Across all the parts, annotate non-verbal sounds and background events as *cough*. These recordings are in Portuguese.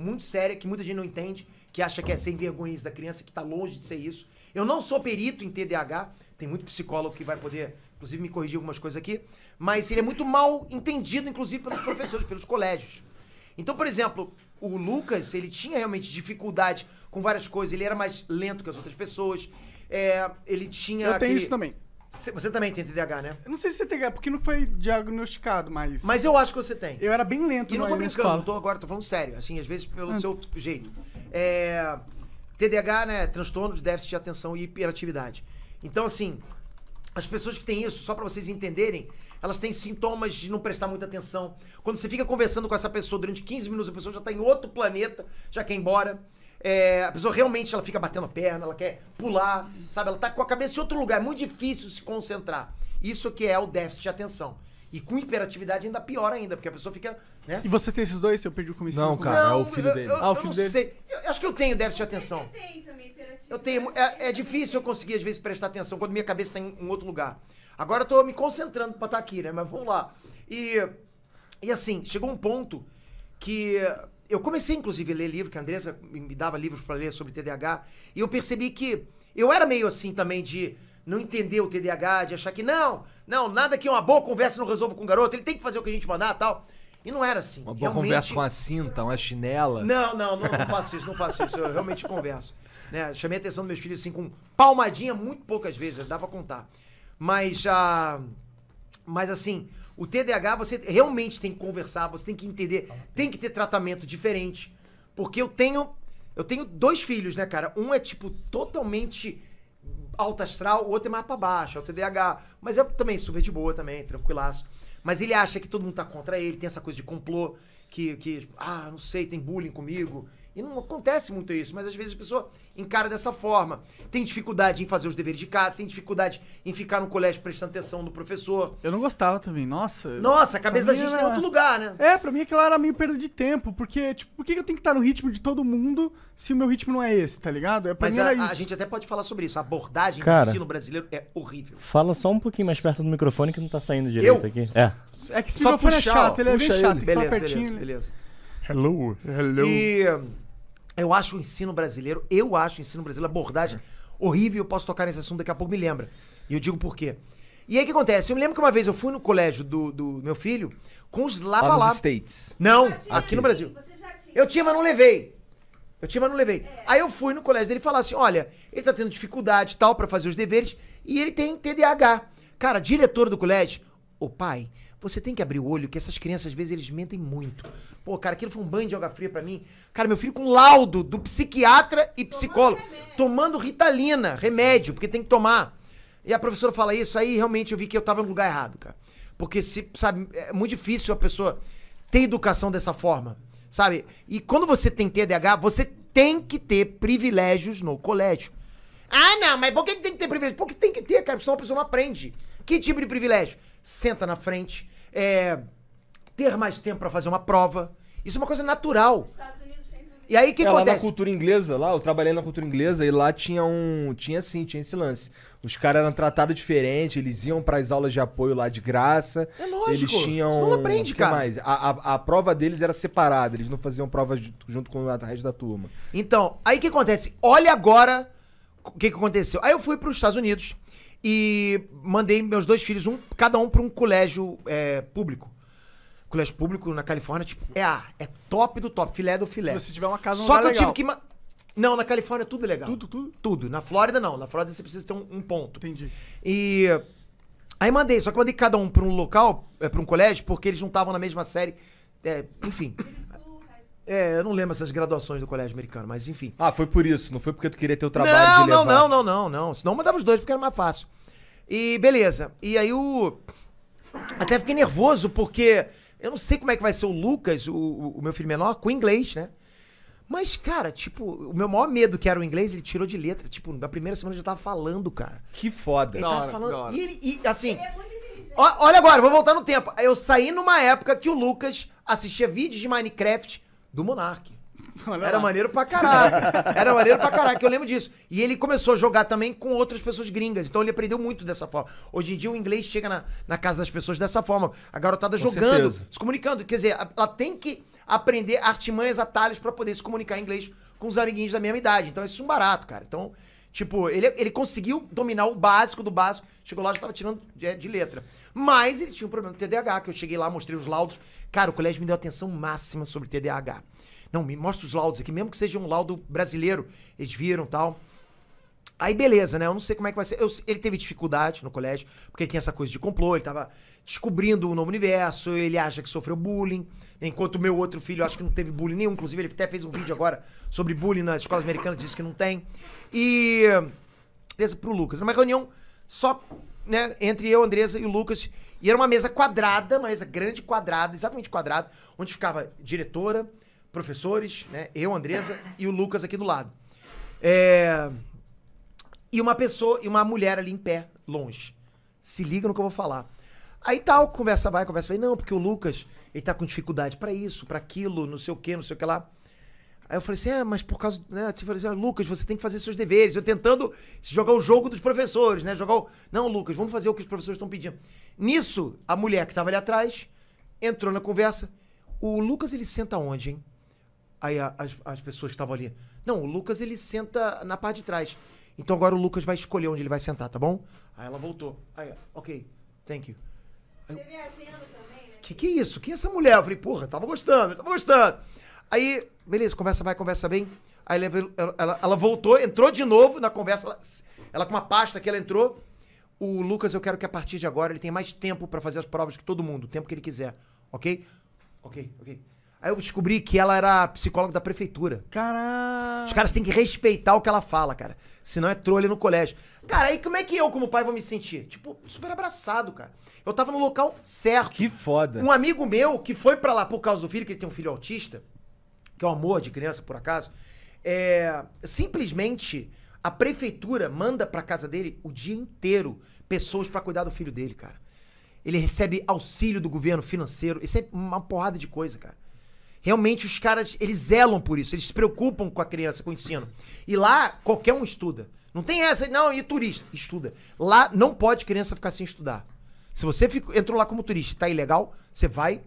muito séria, que muita gente não entende, que acha que é sem vergonha isso da criança, que está longe de ser isso. Eu não sou perito em TDAH, tem muito psicólogo que vai poder, inclusive, me corrigir algumas coisas aqui, mas ele é muito mal entendido, inclusive, pelos professores, pelos colégios. Então, por exemplo, o Lucas, ele tinha realmente dificuldade com várias coisas, ele era mais lento que as outras pessoas, é, ele tinha. Eu tenho aquele... isso também. Você também tem TDAH, né? Eu não sei se você tem, porque não foi diagnosticado, mas. Mas eu acho que você tem. Eu era bem lento, E não tô brincando, não tô agora, tô falando sério, assim, às vezes pelo ah. seu jeito. É, TDAH, né? Transtorno de déficit de atenção e hiperatividade. Então, assim, as pessoas que têm isso, só para vocês entenderem, elas têm sintomas de não prestar muita atenção. Quando você fica conversando com essa pessoa durante 15 minutos, a pessoa já tá em outro planeta, já quer ir embora. É, a pessoa realmente ela fica batendo a perna, ela quer pular, sabe? Ela tá com a cabeça em outro lugar. É muito difícil se concentrar. Isso que é o déficit de atenção. E com hiperatividade ainda pior ainda, porque a pessoa fica. Né? E você tem esses dois? Eu perdi o comício Não, cara, não, é o filho dele. Eu, ah, o filho não dele. Sei. Eu, acho que eu tenho déficit de atenção. eu tenho também hiperatividade. Eu tenho. É, é, difícil eu conseguir, às vezes, prestar atenção quando minha cabeça está em, um outro lugar. Agora eu tô me concentrando pra estar tá aqui, né? Mas vamos lá. E. E assim, chegou um ponto que eu comecei, inclusive, a ler livro, que a Andressa me dava livros para ler sobre TDAH, e eu percebi que eu era meio assim também de não entender o TDAH, de achar que não, não, nada que uma boa conversa não resolva com o garoto, ele tem que fazer o que a gente mandar tal. E não era assim. Uma boa realmente... conversa com a cinta, uma chinela. Não, não, não, não faço isso, não faço isso. Eu realmente converso. Né? Chamei a atenção dos meus filhos assim com palmadinha muito poucas vezes, dá pra contar. Mas já. Ah, mas assim, o TDAH você realmente tem que conversar, você tem que entender, tem que ter tratamento diferente. Porque eu tenho eu tenho dois filhos, né, cara? Um é tipo totalmente alto astral, o outro é mais pra baixo, é o TDAH, mas é também super de boa também, tranquilaço. Mas ele acha que todo mundo tá contra ele, tem essa coisa de complô que, que, ah, não sei, tem bullying comigo. E não acontece muito isso, mas às vezes a pessoa encara dessa forma. Tem dificuldade em fazer os deveres de casa, tem dificuldade em ficar no colégio prestando atenção no professor. Eu não gostava também, nossa. Nossa, a cabeça da gente era... tem outro lugar, né? É, pra mim aquilo era meio perda de tempo, porque, tipo, por que eu tenho que estar no ritmo de todo mundo se o meu ritmo não é esse, tá ligado? É, pra mas mim a, a, gente até pode falar sobre isso. A abordagem Cara, do ensino brasileiro é horrível. Fala só um pouquinho mais perto do microfone que não tá saindo direito eu? aqui. É. É que esse é só microfone puxar, é chato, ele é bem chato, ele. Beleza, tá pertinho. Beleza. Né? Beleza. Hello, hello. E eh, eu acho o ensino brasileiro, eu acho o ensino brasileiro, abordagem é. horrível, eu posso tocar nesse assunto daqui a pouco, me lembra. E eu digo por quê. E aí o que acontece? Eu me lembro que uma vez eu fui no colégio do, do meu filho com os lava lá. States. Não, tinha, aqui no Brasil. Tinha. Eu tinha, mas não levei. Eu tinha, mas não levei. É. Aí eu fui no colégio dele falar assim: olha, ele tá tendo dificuldade tal para fazer os deveres e ele tem TDAH. Cara, diretor do colégio, o pai, você tem que abrir o olho, que essas crianças, às vezes, eles mentem muito. Pô, cara, aquilo foi um banho de água fria pra mim. Cara, meu filho com laudo do psiquiatra e psicólogo. Tomando, tomando ritalina, remédio, porque tem que tomar. E a professora fala isso, aí realmente eu vi que eu tava no lugar errado, cara. Porque, se, sabe, é muito difícil a pessoa ter educação dessa forma, sabe? E quando você tem TDAH, você tem que ter privilégios no colégio. Ah, não, mas por que tem que ter privilégio? Porque tem que ter, cara, senão a pessoa não aprende. Que tipo de privilégio? Senta na frente, é, ter mais tempo para fazer uma prova. Isso é uma coisa natural. E aí o que é, acontece? Lá na cultura inglesa, lá, eu trabalhei na cultura inglesa e lá tinha um. Tinha sim, tinha esse lance. Os caras eram tratados diferente, eles iam para as aulas de apoio lá de graça. É lógico. Eles tinham. não aprende, cara. Mais? A, a, a, prova deles era separada, eles não faziam provas junto com o resto da turma. Então, aí o que acontece? Olha agora o que, que aconteceu. Aí eu fui para os Estados Unidos e mandei meus dois filhos, um, cada um para um colégio é, público. Colégio público na Califórnia, tipo, é A, é top do top, filé do filé. Se você tiver uma casa, não Só que legal. eu tive que. Não, na Califórnia tudo é legal. Tudo, tudo? Tudo. Na Flórida, não. Na Flórida você precisa ter um, um ponto. Entendi. E. Aí mandei, só que mandei cada um para um local, é, para um colégio, porque eles não estavam na mesma série. É, enfim. É, eu não lembro essas graduações do colégio americano, mas enfim. Ah, foi por isso, não foi porque tu queria ter o trabalho não, de levar. Não, não, não, não, não. Senão eu mandava os dois porque era mais fácil. E beleza. E aí o. Até fiquei nervoso porque eu não sei como é que vai ser o Lucas, o, o meu filho menor, com inglês, né? Mas, cara, tipo, o meu maior medo que era o inglês, ele tirou de letra. Tipo, na primeira semana eu já tava falando, cara. Que foda. Ele tava hora, falando. E ele, e, assim. Ele é olha agora, vou voltar no tempo. Eu saí numa época que o Lucas assistia vídeos de Minecraft do Monark. Era maneiro pra caraca. *laughs* Era maneiro pra caraca, eu lembro disso. E ele começou a jogar também com outras pessoas gringas. Então ele aprendeu muito dessa forma. Hoje em dia o inglês chega na, na casa das pessoas dessa forma. A garotada com jogando, certeza. se comunicando. Quer dizer, ela tem que aprender artimanhas, atalhos para poder se comunicar em inglês com os amiguinhos da mesma idade. Então isso é um barato, cara. Então Tipo, ele, ele conseguiu dominar o básico do básico. Chegou lá, já tava tirando de, de letra. Mas ele tinha um problema do TDAH, que eu cheguei lá, mostrei os laudos. Cara, o colégio me deu atenção máxima sobre TDAH. Não, me mostra os laudos aqui, mesmo que seja um laudo brasileiro. Eles viram tal. Aí beleza, né? Eu não sei como é que vai ser. Eu, ele teve dificuldade no colégio, porque ele tinha essa coisa de complô, ele tava descobrindo o um novo universo, ele acha que sofreu bullying, enquanto o meu outro filho acho que não teve bullying nenhum, inclusive ele até fez um vídeo agora sobre bullying nas escolas americanas, disse que não tem. E beleza pro Lucas, uma reunião só, né, entre eu, Andresa e o Lucas, e era uma mesa quadrada, uma mesa grande quadrada, exatamente quadrada, onde ficava diretora, professores, né, eu, Andresa e o Lucas aqui do lado. É, e uma pessoa, e uma mulher ali em pé, longe. Se liga no que eu vou falar. Aí tal, conversa vai, conversa vai. Não, porque o Lucas, ele tá com dificuldade para isso, para aquilo, não sei o que, não sei o que lá. Aí eu falei assim, é, mas por causa, né, eu falei assim, ah, Lucas, você tem que fazer seus deveres. Eu tentando jogar o jogo dos professores, né, jogar o... Não, Lucas, vamos fazer o que os professores estão pedindo. Nisso, a mulher que tava ali atrás entrou na conversa. O Lucas, ele senta onde, hein? Aí a, as, as pessoas que estavam ali. Não, o Lucas, ele senta na parte de trás. Então agora o Lucas vai escolher onde ele vai sentar, tá bom? Aí ela voltou. Aí, ok, thank you. Aí, Você viajando também, né? Que que é isso? Quem é essa mulher? Eu falei, porra, tava gostando, tava gostando. Aí, beleza, conversa vai, conversa bem. Aí ela, ela, ela voltou, entrou de novo na conversa. Ela, ela com uma pasta que ela entrou. O Lucas, eu quero que a partir de agora ele tenha mais tempo para fazer as provas que todo mundo, o tempo que ele quiser, ok? Ok, ok. Aí eu descobri que ela era psicóloga da prefeitura. Caralho. Os caras têm que respeitar o que ela fala, cara. Senão é trolha no colégio. Cara, aí como é que eu, como pai, vou me sentir? Tipo, super abraçado, cara. Eu tava no local certo. Que foda. Um amigo meu que foi para lá por causa do filho, que ele tem um filho autista, que é um amor de criança, por acaso, é... simplesmente a prefeitura manda pra casa dele o dia inteiro pessoas para cuidar do filho dele, cara. Ele recebe auxílio do governo financeiro. Isso é uma porrada de coisa, cara. Realmente os caras, eles zelam por isso, eles se preocupam com a criança, com o ensino. E lá, qualquer um estuda. Não tem essa, não, e turista? Estuda. Lá não pode criança ficar sem estudar. Se você entrou lá como turista e tá ilegal, você vai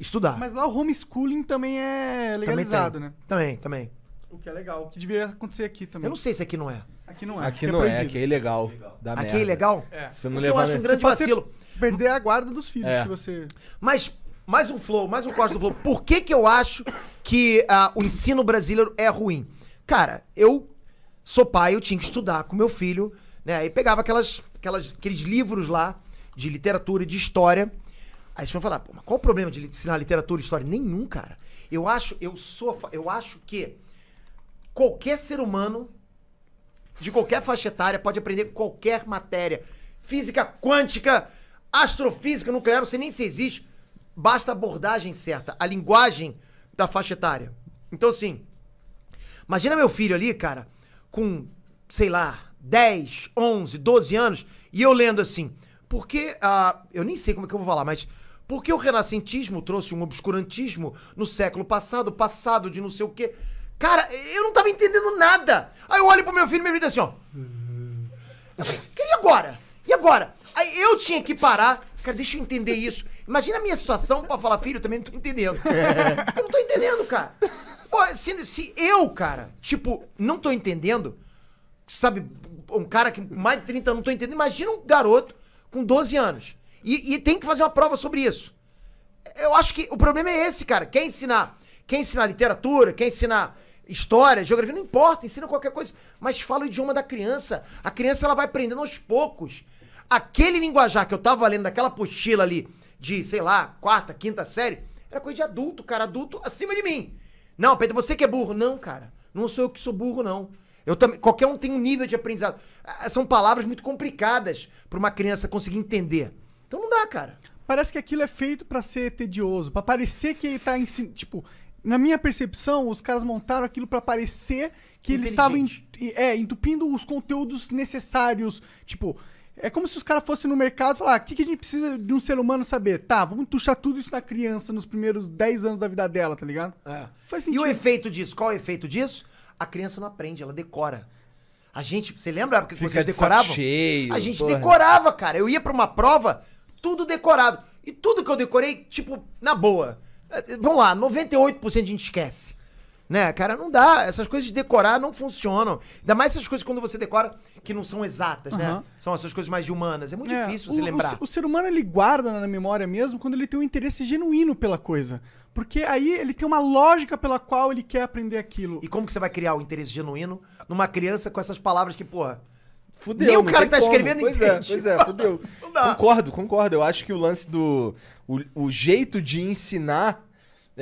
estudar. Mas lá o homeschooling também é legalizado, também né? Também, também. O que é legal, o que deveria acontecer aqui também. Eu não sei se aqui não é. Aqui não é. Aqui, aqui é não é, é aqui é ilegal. aqui é ilegal? É. Você é. não então levar eu acho um grande vacilo. Perder a guarda dos filhos é. se você. Mas mais um flow, mais um corte do flow. Por que que eu acho que ah, o ensino brasileiro é ruim? Cara, eu sou pai, eu tinha que estudar com meu filho, né? E pegava aquelas, aquelas, aqueles livros lá de literatura e de história. Aí vocês vão falar, Pô, mas qual o problema de ensinar literatura e história? Nenhum, cara. Eu acho, eu sou, eu acho que qualquer ser humano de qualquer faixa etária pode aprender qualquer matéria, física quântica, astrofísica nuclear, não sei nem se existe basta a abordagem certa, a linguagem da faixa etária. Então, assim, imagina meu filho ali, cara, com, sei lá, 10, 11, 12 anos, e eu lendo assim, porque, uh, eu nem sei como é que eu vou falar, mas porque o renascentismo trouxe um obscurantismo no século passado, passado de não sei o quê. Cara, eu não tava entendendo nada. Aí eu olho pro meu filho e me diz assim, ó. queria e agora? E agora? Aí eu tinha que parar. Cara, deixa eu entender isso. Imagina a minha situação pra falar, filho, eu também não tô entendendo. *laughs* eu não tô entendendo, cara. Pô, se, se eu, cara, tipo, não tô entendendo, sabe, um cara que mais de 30 anos não tô entendendo, imagina um garoto com 12 anos. E, e tem que fazer uma prova sobre isso. Eu acho que o problema é esse, cara. Quer ensinar? Quer ensinar literatura? Quer ensinar história, geografia? Não importa, ensina qualquer coisa. Mas fala o idioma da criança. A criança ela vai aprendendo aos poucos. Aquele linguajar que eu tava lendo daquela apostila ali, de, sei lá, quarta, quinta série, era coisa de adulto, cara, adulto acima de mim. Não, Pedro, você que é burro. Não, cara, não sou eu que sou burro, não. Eu também, qualquer um tem um nível de aprendizado. Ah, ah, são palavras muito complicadas para uma criança conseguir entender. Então não dá, cara. Parece que aquilo é feito para ser tedioso, para parecer que ele tá ensinando, tipo, na minha percepção, os caras montaram aquilo para parecer que eles estavam é, entupindo os conteúdos necessários, tipo, é como se os caras fossem no mercado e falar, ah, o que, que a gente precisa de um ser humano saber? Tá, vamos tuchar tudo isso na criança nos primeiros 10 anos da vida dela, tá ligado? É. Faz sentido. E o efeito disso? Qual é o efeito disso? A criança não aprende, ela decora. A gente, você lembra que Fica vocês decoravam? Cheio, a gente porra. decorava, cara. Eu ia para uma prova, tudo decorado. E tudo que eu decorei, tipo, na boa. É, vamos lá, 98% a gente esquece. Né, cara, não dá. Essas coisas de decorar não funcionam. Ainda mais essas coisas quando você decora que não são exatas, uhum. né? São essas coisas mais humanas. É muito é, difícil você o, lembrar. O, o, ser humano ele guarda na memória mesmo quando ele tem um interesse genuíno pela coisa. Porque aí ele tem uma lógica pela qual ele quer aprender aquilo. E como que você vai criar o interesse genuíno numa criança com essas palavras que, porra, Fudeu. Nem o cara que tá como. escrevendo pois é, entende. É, pois é, *laughs* fudeu. concordo, concordo. Eu acho que o lance do. O, o jeito de ensinar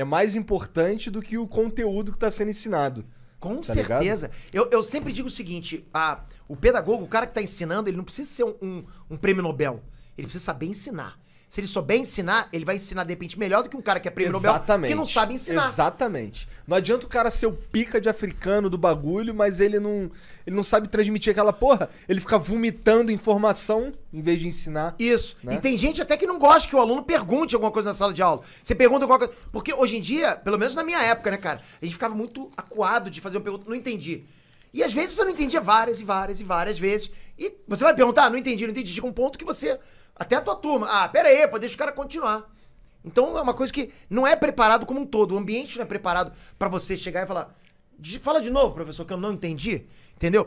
é mais importante do que o conteúdo que está sendo ensinado. Com tá certeza. Eu, eu, sempre digo o seguinte: a, o pedagogo, o cara que está ensinando, ele não precisa ser um, um, um prêmio Nobel. Ele precisa saber ensinar. Se ele souber ensinar, ele vai ensinar de repente melhor do que um cara que é prêmio Exatamente. Nobel que não sabe ensinar. Exatamente. Não adianta o cara ser o pica de africano do bagulho, mas ele não, ele não sabe transmitir aquela porra. Ele fica vomitando informação em vez de ensinar. Isso. Né? E tem gente até que não gosta que o aluno pergunte alguma coisa na sala de aula. Você pergunta alguma coisa. Porque hoje em dia, pelo menos na minha época, né, cara, a gente ficava muito acuado de fazer uma pergunta, não entendi. E às vezes você não entendia várias e várias e várias vezes. E você vai perguntar, ah, não entendi, não entendi. Chega um ponto que você até a tua turma. Ah, pera aí, pô, deixa o cara continuar. Então é uma coisa que não é preparado como um todo. O ambiente não é preparado para você chegar e falar. Fala de novo, professor, que eu não entendi. Entendeu?